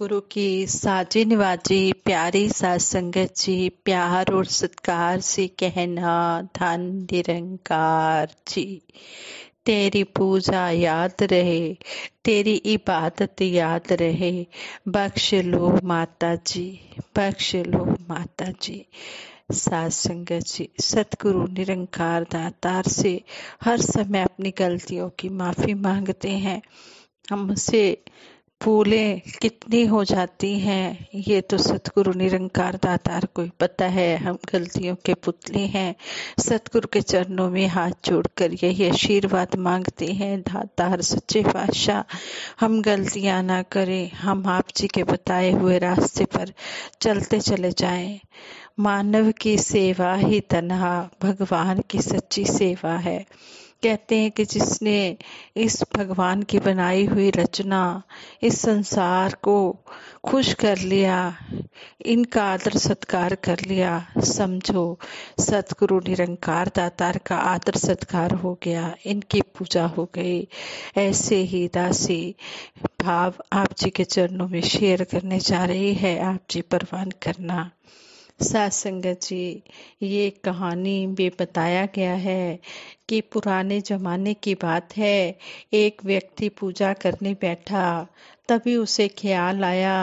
गुरु की साजी निवाजी प्यारी सात संगत जी प्यार और सत्कार से कहना धन निरंकार जी तेरी पूजा याद रहे तेरी इबादत याद रहे बख्श लो माता जी बख्श लो माता जी सात संगत जी सतगुरु निरंकार दातार से हर समय अपनी गलतियों की माफ़ी मांगते हैं हम उसे भूलें कितनी हो जाती हैं ये तो सतगुरु निरंकार दातार को ही पता है हम गलतियों के पुतले हैं सतगुरु के चरणों में हाथ जोड़कर यही आशीर्वाद मांगते हैं दातार सच्चे बादशाह हम गलतियां ना करें हम आप जी के बताए हुए रास्ते पर चलते चले जाएं मानव की सेवा ही तनहा भगवान की सच्ची सेवा है कहते हैं कि जिसने इस भगवान की बनाई हुई रचना इस संसार को खुश कर लिया इनका आदर सत्कार कर लिया समझो सतगुरु निरंकार दातार का आदर सत्कार हो गया इनकी पूजा हो गई ऐसे ही दासी भाव आप जी के चरणों में शेयर करने जा रही है आप जी परवान करना सात जी ये कहानी में बताया गया है कि पुराने जमाने की बात है एक व्यक्ति पूजा करने बैठा तभी उसे ख्याल आया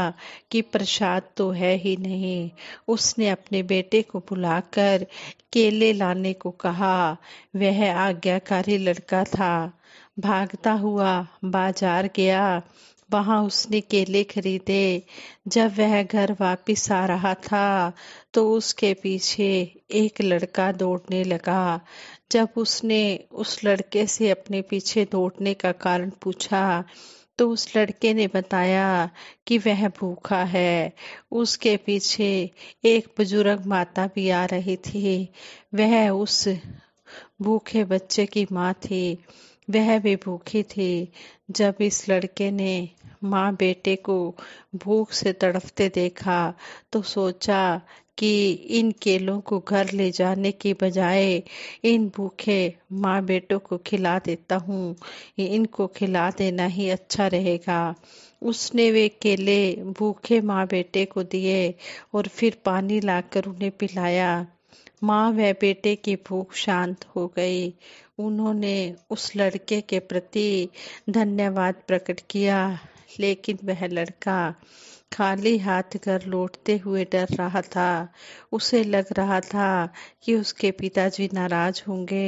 कि प्रसाद तो है ही नहीं उसने अपने बेटे को बुलाकर केले लाने को कहा वह आज्ञाकारी लड़का था भागता हुआ बाजार गया वहां उसने केले खरीदे जब वह घर वापस आ रहा था तो उसके पीछे एक लड़का दौड़ने लगा जब उसने उस लड़के से अपने पीछे दौड़ने का कारण पूछा तो उस लड़के ने बताया कि वह भूखा है उसके पीछे एक बुजुर्ग माता भी आ रही थी वह उस भूखे बच्चे की माँ थी वह भी भूखी थी जब इस लड़के ने माँ बेटे को भूख से तड़फते देखा तो सोचा कि इन केलों को घर ले जाने के बजाय इन भूखे माँ बेटों को खिला देता हूँ इनको खिला देना ही अच्छा रहेगा उसने वे केले भूखे माँ बेटे को दिए और फिर पानी लाकर उन्हें पिलाया माँ व बेटे की भूख शांत हो गई उन्होंने उस लड़के के प्रति धन्यवाद प्रकट किया लेकिन वह लड़का खाली हाथ घर लौटते हुए डर रहा था उसे लग रहा था कि उसके पिताजी नाराज होंगे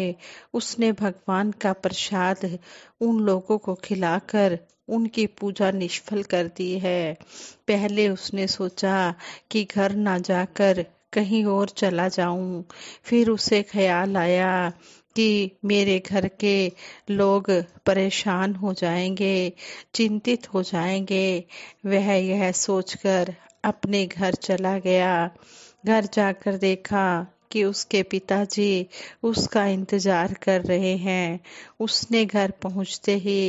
उसने भगवान का प्रसाद उन लोगों को खिलाकर उनकी पूजा निष्फल कर दी है पहले उसने सोचा कि घर ना जाकर कहीं और चला जाऊं फिर उसे ख्याल आया कि मेरे घर के लोग परेशान हो जाएंगे चिंतित हो जाएंगे वह यह सोचकर अपने घर चला गया घर जाकर देखा कि उसके पिताजी उसका इंतज़ार कर रहे हैं उसने घर पहुंचते ही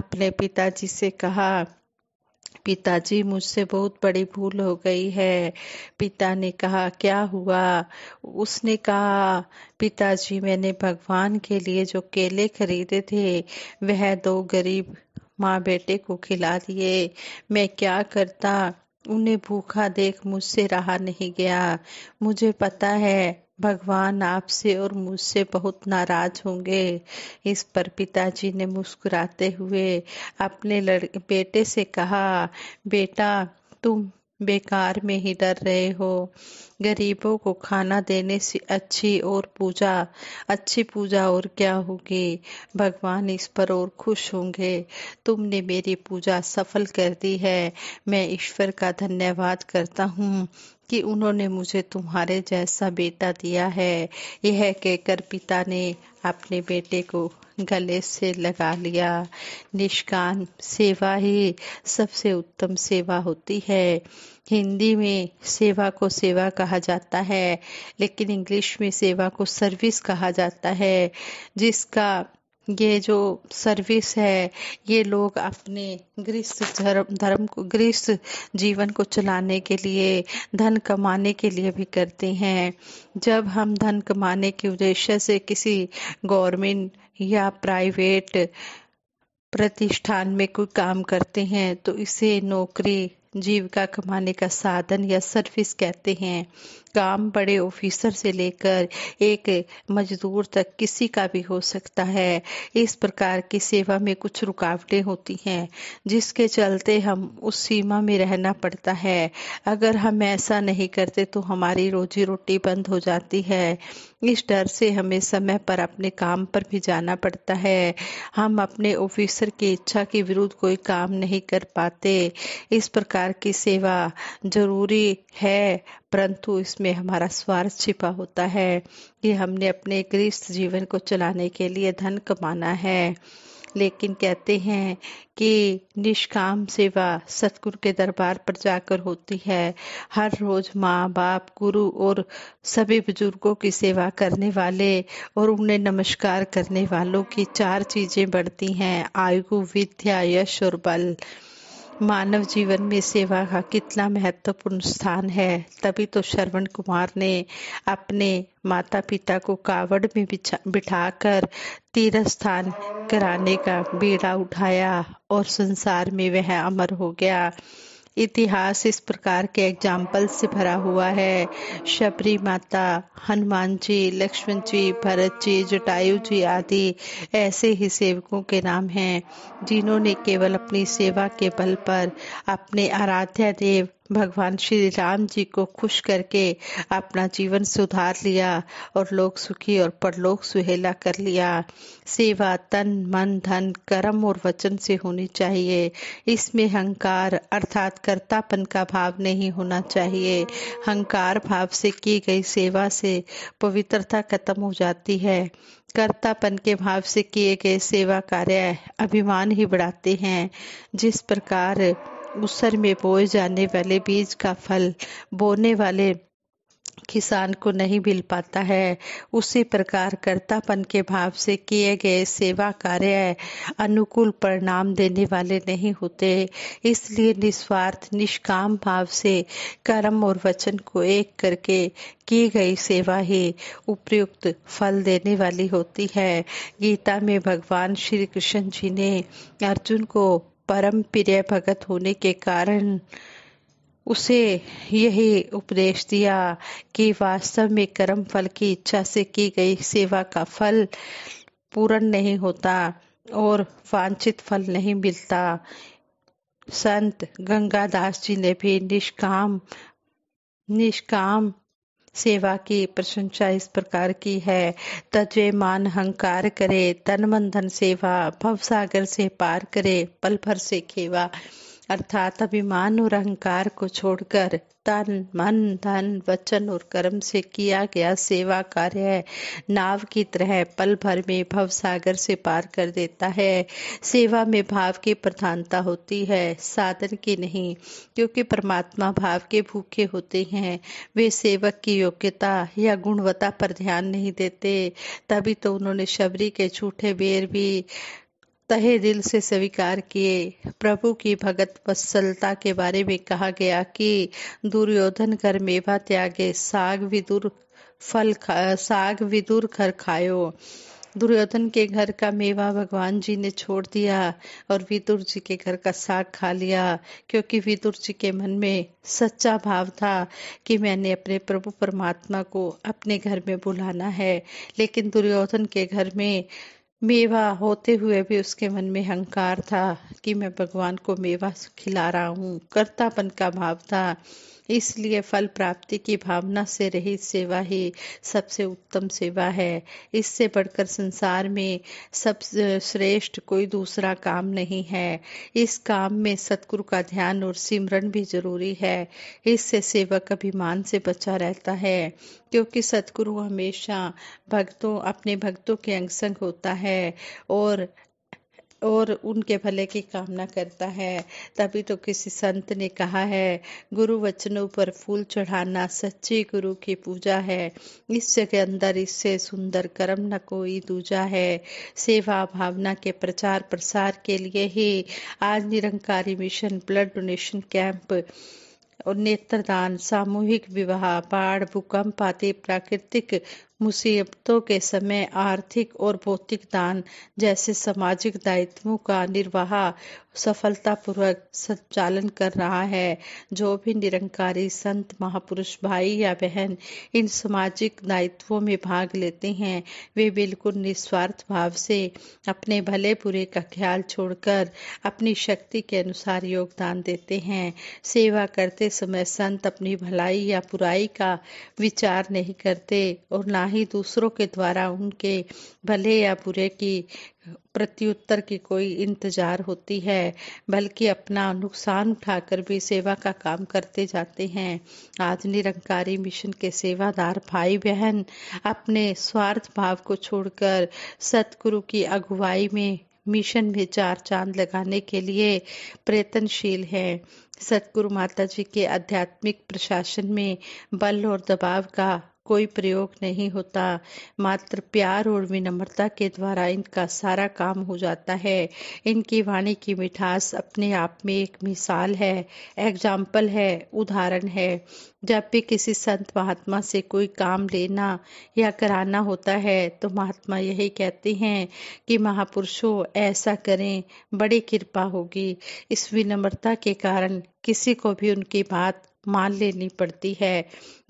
अपने पिताजी से कहा पिताजी मुझसे बहुत बड़ी भूल हो गई है पिता ने कहा क्या हुआ उसने कहा पिताजी मैंने भगवान के लिए जो केले खरीदे थे वह दो गरीब माँ बेटे को खिला दिए मैं क्या करता उन्हें भूखा देख मुझसे रहा नहीं गया मुझे पता है भगवान आपसे और मुझसे बहुत नाराज होंगे इस पर पिताजी ने मुस्कुराते हुए अपने लड़के बेटे से कहा बेटा तुम बेकार में ही डर रहे हो गरीबों को खाना देने से अच्छी और पूजा अच्छी पूजा और क्या होगी भगवान इस पर और खुश होंगे तुमने मेरी पूजा सफल कर दी है मैं ईश्वर का धन्यवाद करता हूँ कि उन्होंने मुझे तुम्हारे जैसा बेटा दिया है यह कहकर पिता ने अपने बेटे को गले से लगा लिया निष्काम सेवा ही सबसे उत्तम सेवा होती है हिंदी में सेवा को सेवा कहा जाता है लेकिन इंग्लिश में सेवा को सर्विस कहा जाता है जिसका ये जो सर्विस है ये लोग अपने गृहस्थ धर्म धर्म को गृहस्थ जीवन को चलाने के लिए धन कमाने के लिए भी करते हैं जब हम धन कमाने के उद्देश्य से किसी गवर्नमेंट या प्राइवेट प्रतिष्ठान में कोई काम करते हैं तो इसे नौकरी जीविका कमाने का साधन या सर्विस कहते हैं काम बड़े ऑफिसर से लेकर एक मजदूर तक किसी का भी हो सकता है इस प्रकार की सेवा में कुछ रुकावटें होती हैं जिसके चलते हम उस सीमा में रहना पड़ता है अगर हम ऐसा नहीं करते तो हमारी रोजी रोटी बंद हो जाती है इस डर से हमें समय पर अपने काम पर भी जाना पड़ता है हम अपने ऑफिसर की इच्छा के विरुद्ध कोई काम नहीं कर पाते इस प्रकार प्रकार की सेवा जरूरी है परंतु इसमें हमारा स्वार्थ छिपा होता है कि हमने अपने गृहस्थ जीवन को चलाने के लिए धन कमाना है लेकिन कहते हैं कि निष्काम सेवा सतगुरु के दरबार पर जाकर होती है हर रोज माँ बाप गुरु और सभी बुजुर्गों की सेवा करने वाले और उन्हें नमस्कार करने वालों की चार चीजें बढ़ती हैं आयु विद्या यश और बल मानव जीवन में सेवा का कितना महत्वपूर्ण स्थान है तभी तो श्रवण कुमार ने अपने माता पिता को कावड़ में बिठाकर तीर्थ स्थान कराने का बीड़ा उठाया और संसार में वह अमर हो गया इतिहास इस प्रकार के एग्जाम्पल से भरा हुआ है शबरी माता हनुमान जी लक्ष्मण जी भरत जी जटायु जी आदि ऐसे ही सेवकों के नाम हैं जिन्होंने केवल अपनी सेवा के बल पर अपने आराध्या देव भगवान श्री राम जी को खुश करके अपना जीवन सुधार लिया और लोक सुखी और परलोक सुहेला कर लिया सेवा तन मन धन कर्म और वचन से होनी चाहिए इसमें हंकार अर्थात कर्तापन का भाव नहीं होना चाहिए हंकार भाव से की गई सेवा से पवित्रता खत्म हो जाती है कर्तापन के भाव से किए गए सेवा कार्य अभिमान ही बढ़ाते हैं जिस प्रकार उसर में बोए जाने वाले बीज का फल बोने वाले किसान को नहीं मिल पाता है उसी प्रकार कर्तापन के भाव से किए गए सेवा कार्य अनुकूल परिणाम देने वाले नहीं होते इसलिए निस्वार्थ निष्काम भाव से कर्म और वचन को एक करके की गई सेवा ही उपयुक्त फल देने वाली होती है गीता में भगवान श्री कृष्ण जी ने अर्जुन को परम प्रिय भगत होने के कारण उसे यही उपदेश दिया कि वास्तव में कर्म फल की इच्छा से की गई सेवा का फल पूर्ण नहीं होता और वांछित फल नहीं मिलता संत गंगादास जी ने भी निष्काम निष्काम सेवा की प्रशंसा इस प्रकार की है तजे मान हंकार करे तन मन सेवा भव सागर से पार करे पल भर से खेवा अर्थात अभिमान और अहंकार को छोड़कर तन मन धन वचन और कर्म से किया गया सेवा कार्य है नाव की तरह पल भर में भव सागर से पार कर देता है सेवा में भाव की प्रधानता होती है साधन की नहीं क्योंकि परमात्मा भाव के भूखे होते हैं वे सेवक की योग्यता या गुणवत्ता पर ध्यान नहीं देते तभी तो उन्होंने शबरी के झूठे बेर भी तहे दिल से स्वीकार किए प्रभु की भगत वत्सलता के बारे में कहा गया कि दुर्योधन कर मेवा त्यागे साग विदुर फल खा, साग विदुर घर खायो दुर्योधन के घर का मेवा भगवान जी ने छोड़ दिया और विदुर जी के घर का साग खा लिया क्योंकि विदुर जी के मन में सच्चा भाव था कि मैंने अपने प्रभु परमात्मा को अपने घर में बुलाना है लेकिन दुर्योधन के घर में मेवा होते हुए भी उसके मन में हंकार था कि मैं भगवान को मेवा खिला रहा हूँ कर्तापन का भाव था इसलिए फल प्राप्ति की भावना से रहित सेवा ही सबसे उत्तम सेवा है इससे बढ़कर संसार में सब श्रेष्ठ कोई दूसरा काम नहीं है इस काम में सतगुरु का ध्यान और सिमरन भी जरूरी है इससे सेवक अभिमान से बचा रहता है क्योंकि सतगुरु हमेशा भक्तों अपने भक्तों के अंग संग होता है और और उनके भले की कामना करता है तभी तो किसी संत ने कहा है गुरु वचनों पर फूल चढ़ाना सच्ची गुरु की पूजा है इस के अंदर इससे सुंदर कर्म न कोई दूजा है सेवा भावना के प्रचार प्रसार के लिए ही आज Nirankari mission blood donation camp और नेत्रदान सामूहिक विवाह बाढ़ भूकंप आदि प्राकृतिक मुसीबतों के समय आर्थिक और भौतिक दान जैसे सामाजिक दायित्वों का निर्वाह सफलतापूर्वक संचालन कर रहा है जो भी निरंकारी संत महापुरुष भाई या बहन इन सामाजिक दायित्वों में भाग लेते हैं वे बिल्कुल निस्वार्थ भाव से अपने भले बुरे का ख्याल छोड़कर अपनी शक्ति के अनुसार योगदान देते हैं सेवा करते समय संत अपनी भलाई या बुराई का विचार नहीं करते और ना ना ही दूसरों के द्वारा उनके भले या बुरे की प्रत्युत्तर की कोई इंतजार होती है बल्कि अपना नुकसान उठाकर भी सेवा का काम करते जाते हैं आज निरंकारी मिशन के सेवादार भाई बहन अपने स्वार्थ भाव को छोड़कर सतगुरु की अगुवाई में मिशन में चार चांद लगाने के लिए प्रयत्नशील हैं सतगुरु माता जी के आध्यात्मिक प्रशासन में बल और दबाव का कोई प्रयोग नहीं होता मात्र प्यार और विनम्रता के द्वारा इनका सारा काम हो जाता है इनकी वाणी की मिठास अपने आप में एक मिसाल है एग्जाम्पल है उदाहरण है जब भी किसी संत महात्मा से कोई काम लेना या कराना होता है तो महात्मा यही कहते हैं कि महापुरुषों ऐसा करें बड़ी कृपा होगी इस विनम्रता के कारण किसी को भी उनकी बात मान लेनी पड़ती है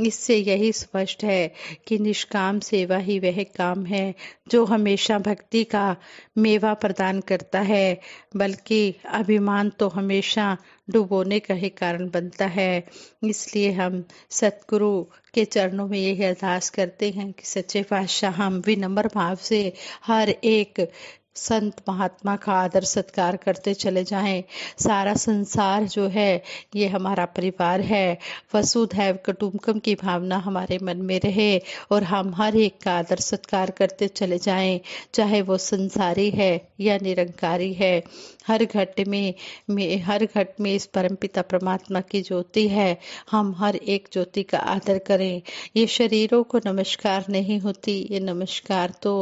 इससे यही स्पष्ट है कि निष्काम सेवा ही वह काम है जो हमेशा भक्ति का मेवा प्रदान करता है बल्कि अभिमान तो हमेशा डुबोने का ही कारण बनता है इसलिए हम सतगुरु के चरणों में यही अरदास करते हैं कि सच्चे पातशाह हम विनम्र भाव से हर एक संत महात्मा का आदर सत्कार करते चले जाएं सारा संसार जो है ये हमारा परिवार है वसुधैव कटुमकम की भावना हमारे मन में रहे और हम हर एक का आदर सत्कार करते चले जाएं चाहे वो संसारी है या निरंकारी है हर घट में, में हर घट में इस परमपिता परमात्मा की ज्योति है हम हर एक ज्योति का आदर करें ये शरीरों को नमस्कार नहीं होती ये नमस्कार तो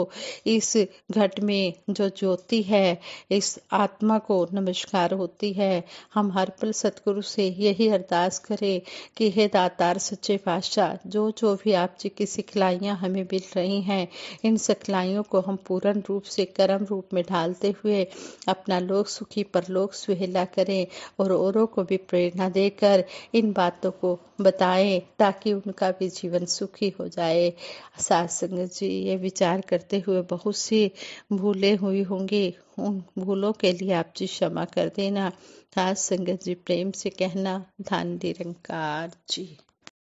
इस घट में जो जो ज्योति है इस आत्मा को नमस्कार होती है हम हर पल सतगुरु से यही अरदास करें कि हे दातार सच्चे पातशाह जो जो भी आप जी की सिखलाइयाँ हमें मिल रही हैं इन सिखलाइयों को हम पूर्ण रूप से कर्म रूप में ढालते हुए अपना लोक सुखी परलोक सुहेला करें और औरों को भी प्रेरणा देकर इन बातों को बताएं ताकि उनका भी जीवन सुखी हो जाए सात संगत जी ये विचार करते हुए बहुत सी भूले हुई होंगी उन भूलों के लिए आप जी क्षमा कर देना खास संगत जी प्रेम से कहना धान निरंकार जी